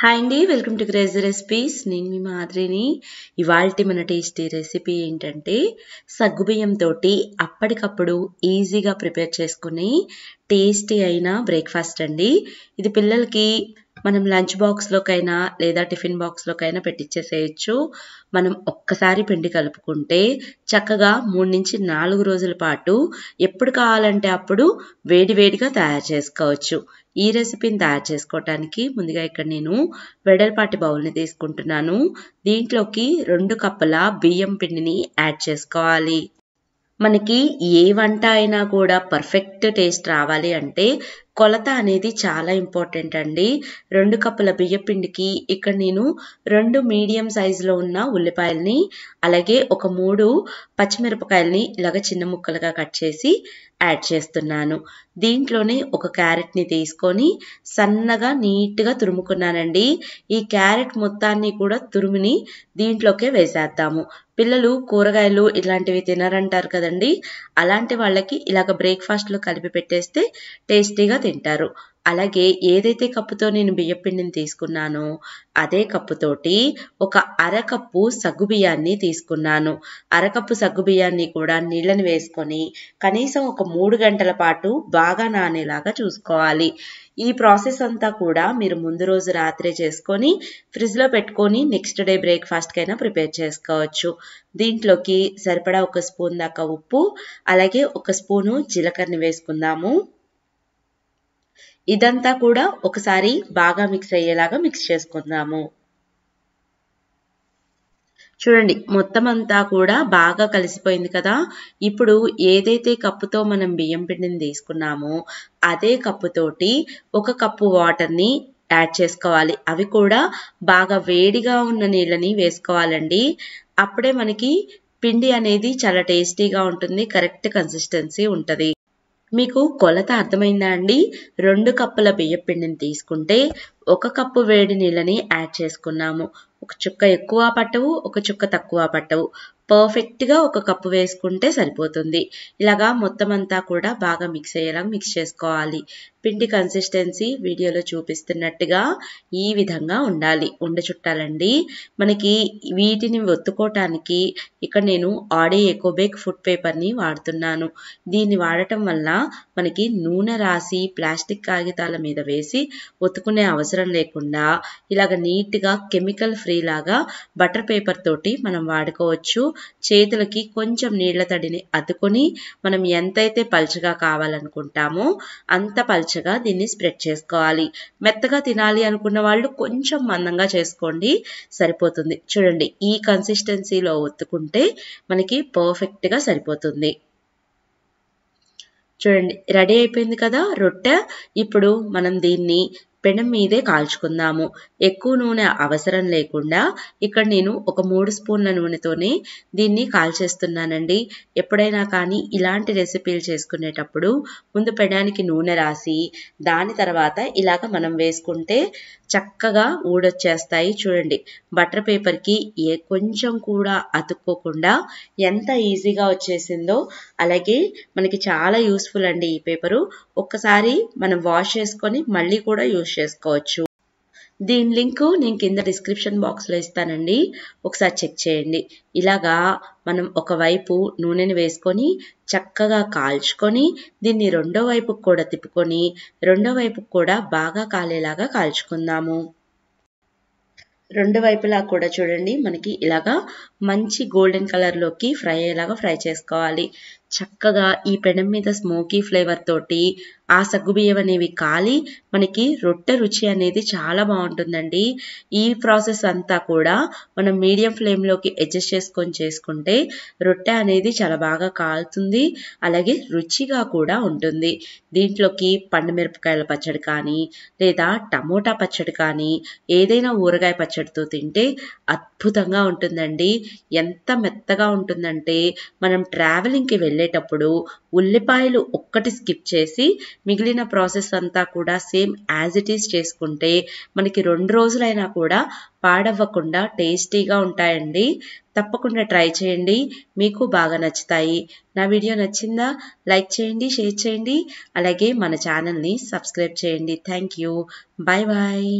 hi అండి welcome to crazy recipes నేను మీ మాదిరిని ఇవాళ మన టేస్టీ రెసిపీ ఏంటంటే సగ్గుబియ్యంతో అప్పటికప్పుడు ఈజీగా ప్రిపేర్ చేసుకుని టేస్టీ అయిన బ్రేక్ఫాస్ట్ అండి ఇది పిల్లలకి మనం లంచ్ బాక్స్లోకైనా లేదా టిఫిన్ బాక్స్లోకైనా పెట్టించేసేయచ్చు మనం ఒక్కసారి పిండి కలుపుకుంటే చక్కగా మూడు నుంచి నాలుగు రోజుల పాటు ఎప్పుడు కావాలంటే అప్పుడు వేడివేడిగా తయారు చేసుకోవచ్చు ఈ రెసిపీని తయారు చేసుకోవటానికి ముందుగా ఇక్కడ నేను వెడల్పాటి బౌల్ని తీసుకుంటున్నాను దీంట్లోకి రెండు కప్పుల బియ్యం పిండిని యాడ్ చేసుకోవాలి మనకి ఏ వంట అయినా కూడా పర్ఫెక్ట్ టేస్ట్ రావాలి అంటే కొలత అనేది చాలా ఇంపార్టెంట్ అండి రెండు కప్పుల బియ్యపిండికి ఇక్కడ నేను రెండు మీడియం సైజులో ఉన్న ఉల్లిపాయల్ని అలాగే ఒక మూడు పచ్చిమిరపకాయల్ని ఇలాగ చిన్న ముక్కలుగా కట్ చేసి యాడ్ చేస్తున్నాను దీంట్లోనే ఒక క్యారెట్ని తీసుకొని సన్నగా నీట్గా తురుముకున్నానండి ఈ క్యారెట్ మొత్తాన్ని కూడా తురుమిని దీంట్లోకే వేసేద్దాము పిల్లలు కూరగాయలు ఇలాంటివి తినరంటారు కదండి అలాంటి వాళ్ళకి ఇలాగ బ్రేక్ఫాస్ట్లో కలిపి పెట్టేస్తే టేస్టీగా తింటారు అలాగే ఏదైతే కప్పుతో నేను బియ్యపిండిని తీసుకున్నానో అదే కప్పుతోటి ఒక అరకప్పు బియ్యాన్ని తీసుకున్నాను అరకప్పు సగ్గు బియ్యాన్ని కూడా నీళ్ళని వేసుకొని కనీసం ఒక మూడు గంటల పాటు బాగా నానేలాగా చూసుకోవాలి ఈ ప్రాసెస్ అంతా కూడా మీరు ముందు రోజు రాత్రే చేసుకొని ఫ్రిడ్జ్లో పెట్టుకొని నెక్స్ట్ డే బ్రేక్ఫాస్ట్కైనా ప్రిపేర్ చేసుకోవచ్చు దీంట్లోకి సరిపడా ఒక స్పూన్ దాకా ఉప్పు అలాగే ఒక స్పూను జీలకర్రని వేసుకుందాము ఇదంతా కూడా ఒకసారి బాగా మిక్స్ అయ్యేలాగా మిక్స్ చేసుకుందాము చూడండి మొత్తం అంతా కూడా బాగా కలిసిపోయింది కదా ఇప్పుడు ఏదైతే కప్పుతో మనం బియ్యం పిండిని తీసుకున్నామో అదే కప్పుతోటి ఒక కప్పు వాటర్ని యాడ్ చేసుకోవాలి అవి కూడా బాగా వేడిగా ఉన్న నీళ్ళని వేసుకోవాలండి అప్పుడే మనకి పిండి అనేది చాలా టేస్టీగా ఉంటుంది కరెక్ట్ కన్సిస్టెన్సీ ఉంటుంది మీకు కొలత అర్థమైందా అండి రెండు కప్పుల బియ్యం పిండిని తీసుకుంటే ఒక కప్పు వేడి నీళ్ళని యాడ్ చేసుకున్నాము ఒక చుక్క ఎక్కువ పట్టవు ఒక చుక్క తక్కువ పట్టవు పర్ఫెక్ట్గా ఒక కప్పు వేసుకుంటే సరిపోతుంది ఇలాగా మొత్తం అంతా కూడా బాగా మిక్స్ అయ్యేలాగా మిక్స్ చేసుకోవాలి పిండి కన్సిస్టెన్సీ వీడియోలో చూపిస్తున్నట్టుగా ఈ విధంగా ఉండాలి ఉండ చుట్టాలండి మనకి వీటిని ఒత్తుకోవటానికి ఇక్కడ నేను ఆడే ఎకోబేక్ ఫుడ్ పేపర్ని వాడుతున్నాను దీన్ని వాడటం వల్ల మనకి నూనె రాసి ప్లాస్టిక్ కాగితాల మీద వేసి ఒత్తుకునే అవసరం లేకుండా ఇలాగ నీట్గా కెమికల్ ఫ్రీ లాగా బటర్ పేపర్ తోటి మనం వాడుకోవచ్చు చేతులకి కొంచెం నీళ్ల తడిని అతుకొని మనం ఎంతైతే పలుచగా కావాలనుకుంటామో అంత పలుచగా దీన్ని స్ప్రెడ్ చేసుకోవాలి మెత్తగా తినాలి అనుకున్న వాళ్ళు కొంచెం మందంగా చేసుకోండి సరిపోతుంది చూడండి ఈ కన్సిస్టెన్సీలో ఒత్తుకుంటే మనకి పర్ఫెక్ట్గా సరిపోతుంది చూడండి రెడీ అయిపోయింది కదా రొట్టె ఇప్పుడు మనం దీన్ని పెనం మీదే కాల్చుకుందాము ఎక్కువ నూనె అవసరం లేకుండా ఇక్కడ నేను ఒక మూడు స్పూన్ల నూనెతోనే దీన్ని కాల్చేస్తున్నానండి ఎప్పుడైనా కానీ ఇలాంటి రెసిపీలు చేసుకునేటప్పుడు ముందు పెనానికి నూనె రాసి దాని తర్వాత ఇలాగ మనం వేసుకుంటే చక్కగా ఊడొచ్చేస్తాయి చూడండి బటర్ పేపర్కి ఏ కొంచెం కూడా అతుక్కోకుండా ఎంత ఈజీగా వచ్చేసిందో అలాగే మనకి చాలా యూస్ఫుల్ అండి ఈ పేపరు ఒక్కసారి మనం వాష్ చేసుకొని మళ్ళీ కూడా యూజ్ చేసుకోవచ్చు దీని లింక్ నేను కింద డిస్క్రిప్షన్ బాక్స్లో ఇస్తానండి ఒకసారి చెక్ చేయండి ఇలాగా మనం ఒకవైపు నూనెని వేసుకొని చక్కగా కాల్చుకొని దీన్ని రెండో వైపుకు కూడా తిప్పుకొని రెండో వైపుకు కూడా బాగా కాలేలాగా కాల్చుకుందాము రెండు వైపులా కూడా చూడండి మనకి ఇలాగా మంచి గోల్డెన్ కలర్లోకి ఫ్రై అయ్యేలాగా ఫ్రై చేసుకోవాలి చక్కగా ఈ పెనం మీద స్మోకీ ఫ్లేవర్ తోటి ఆ సగ్గుబియ్యం అనేవి కాలి మనకి రొట్టె రుచి అనేది చాలా బాగుంటుందండి ఈ ప్రాసెస్ అంతా కూడా మనం మీడియం ఫ్లేమ్లోకి అడ్జస్ట్ చేసుకొని చేసుకుంటే రొట్టె అనేది చాలా బాగా కాలుతుంది అలాగే రుచిగా కూడా ఉంటుంది దీంట్లోకి మిరపకాయల పచ్చడి కానీ లేదా టమోటా పచ్చడి కానీ ఏదైనా ఊరగాయ పచ్చడితో తింటే అద్భుతంగా ఉంటుందండి ఎంత మెత్తగా ఉంటుందంటే మనం ట్రావెలింగ్కి వెళ్ళి వెళ్ళేటప్పుడు ఉల్లిపాయలు ఒక్కటి స్కిప్ చేసి మిగిలిన ప్రాసెస్ అంతా కూడా సేమ్ యాజ్ ఇట్ ఈస్ చేసుకుంటే మనకి రెండు రోజులైనా కూడా పాడవ్వకుండా టేస్టీగా ఉంటాయండి తప్పకుండా ట్రై చేయండి మీకు బాగా నచ్చుతాయి నా వీడియో నచ్చిందా లైక్ చేయండి షేర్ చేయండి అలాగే మన ఛానల్ని సబ్స్క్రైబ్ చేయండి థ్యాంక్ యూ బాయ్ బాయ్